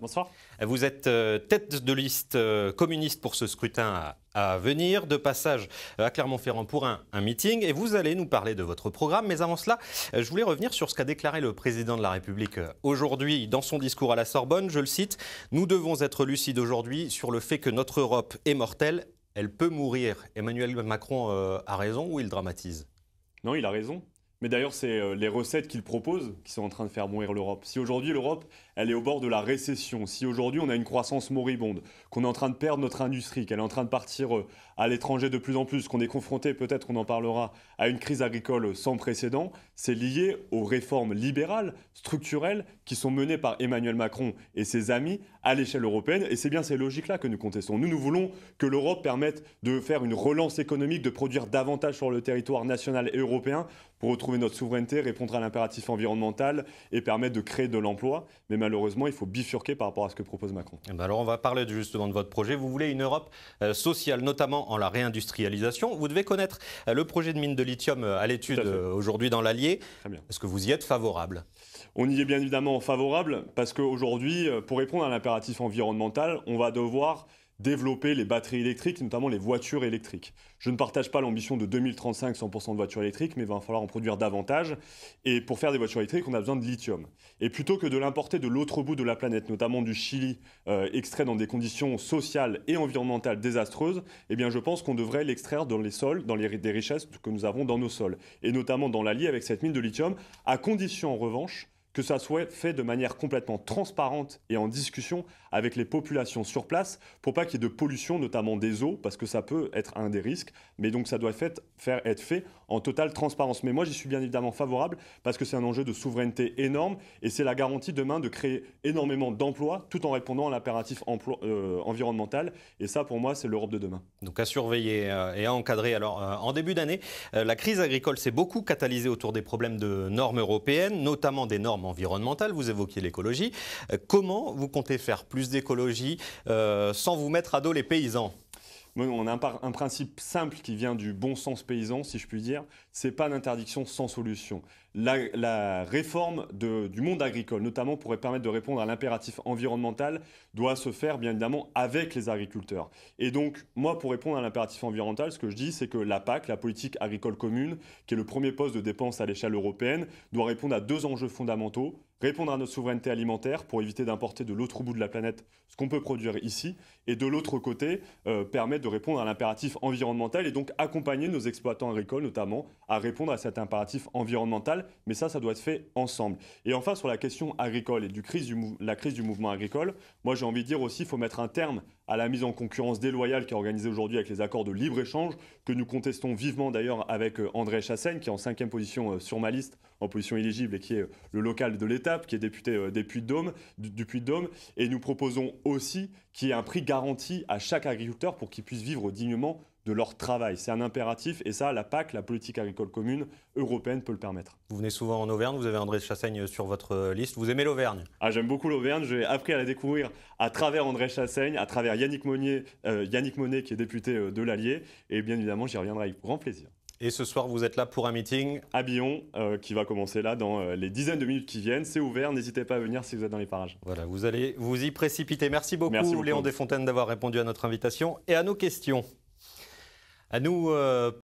bonsoir. Vous êtes euh, tête de liste euh, communiste pour ce scrutin à, venir, de passage euh, à Clermont-Ferrand pour un, un, meeting, et vous allez nous parler de votre programme. Mais avant cela, je voulais revenir sur ce qu'a déclaré le président de la République aujourd'hui dans son discours à la Sorbonne. Je le cite, Nous devons être lucides aujourd'hui sur le fait que notre Europe est mortelle, elle peut mourir. Emmanuel Macron a raison ou il dramatise Non, il a raison. Mais d'ailleurs, c'est euh, les recettes qu'ils proposent qui sont en train de faire mourir l'Europe. Si aujourd'hui l'Europe, elle est au bord de la récession, si aujourd'hui on a une croissance moribonde, qu'on est en train de perdre notre industrie, qu'elle est en train de partir euh, à l'étranger de plus en plus, qu'on est confronté, peut-être qu'on en parlera, à une crise agricole sans précédent, c'est lié aux réformes libérales, structurelles, qui sont menées par Emmanuel Macron et ses amis à l'échelle européenne. Et c'est bien ces logiques-là que nous contestons. Nous, nous voulons que l'Europe permette de faire une relance économique, de produire davantage sur le territoire national et européen pour retrouver notre souveraineté, répondre à l'impératif environnemental et permettre de créer de l'emploi. Mais malheureusement, il faut bifurquer par rapport à ce que propose Macron. Eh ben alors, on va parler justement de votre projet. Vous voulez une Europe euh, sociale, notamment en la réindustrialisation. Vous devez connaître euh, le projet de mine de lithium euh, à l'étude aujourd'hui dans l'Allier. Est-ce que vous y êtes favorable on y est bien évidemment favorable parce qu'aujourd'hui, pour répondre à l'impératif environnemental, on va devoir développer les batteries électriques, notamment les voitures électriques. Je ne partage pas l'ambition de 2035 100% de voitures électriques, mais il va falloir en produire davantage. Et pour faire des voitures électriques, on a besoin de lithium. Et plutôt que de l'importer de l'autre bout de la planète, notamment du Chili, euh, extrait dans des conditions sociales et environnementales désastreuses, eh bien je pense qu'on devrait l'extraire dans les sols, dans les richesses que nous avons dans nos sols, et notamment dans l'Allier avec cette mine de lithium, à condition en revanche que ça soit fait de manière complètement transparente et en discussion avec les populations sur place pour pas qu'il y ait de pollution, notamment des eaux, parce que ça peut être un des risques. Mais donc ça doit fait, faire, être fait en totale transparence. Mais moi, j'y suis bien évidemment favorable parce que c'est un enjeu de souveraineté énorme et c'est la garantie demain de créer énormément d'emplois tout en répondant à l'impératif euh, environnemental. Et ça, pour moi, c'est l'Europe de demain. Donc à surveiller euh, et à encadrer. Alors euh, en début d'année, la crise agricole s'est beaucoup catalysée autour des problèmes de normes européennes, notamment des normes environnemental, vous évoquiez l'écologie. Euh, comment vous comptez faire plus d'écologie euh, sans vous mettre à dos les paysans on a un, principe simple qui vient du bon sens paysan, si je puis dire, c'est pas interdiction sans solution. La, réforme du monde agricole, notamment pour permettre de répondre à l'impératif environnemental, doit se faire bien évidemment avec les agriculteurs. Et donc, moi, pour répondre à l'impératif environnemental, ce que je dis, c'est que la PAC, la politique agricole commune, qui est le premier poste de dépense à l'échelle européenne, doit répondre à deux enjeux fondamentaux répondre à notre souveraineté alimentaire pour éviter d'importer de l'autre bout de la planète ce qu'on peut produire ici, et de l'autre côté, euh, permettre de répondre à l'impératif environnemental et donc accompagner nos exploitants agricoles notamment à répondre à cet impératif environnemental, mais ça, ça doit être fait ensemble. Et enfin, sur la question agricole et du crise la crise du mouvement agricole, moi j'ai envie de dire aussi, qu'il faut mettre un terme à la mise en concurrence déloyale qui est organisée aujourd'hui avec les accords de libre-échange, que nous contestons vivement d'ailleurs avec euh, André Chassaigne, qui est en cinquième position euh, sur ma liste, en position éligible et qui est le local de l'État qui est député euh, du, Puy de Dôme. Et nous proposons aussi qu'il y ait un prix garanti à chaque agriculteur pour qu'il puisse vivre dignement de leur travail. C'est un impératif et ça, la PAC, la politique agricole commune européenne, peut le permettre. Vous venez souvent en Auvergne, vous avez André Chassaigne sur votre euh, liste. Vous aimez l'Auvergne ah, J'aime beaucoup l'Auvergne. J'ai appris à la découvrir à travers André Chassaigne, à travers Yannick, euh, Monnet, Yannick qui est député de l'Allier. Et bien évidemment, j'y reviendrai avec grand plaisir. Et ce soir, vous êtes là pour un meeting à Billon, euh, qui va commencer là dans euh, les dizaines de minutes qui viennent. C'est ouvert, n'hésitez pas à venir si vous êtes dans les parages. Voilà, vous allez vous y précipiter. Merci beaucoup, Léon Desfontaines, d'avoir répondu à notre invitation et à nos questions. À nous. Euh,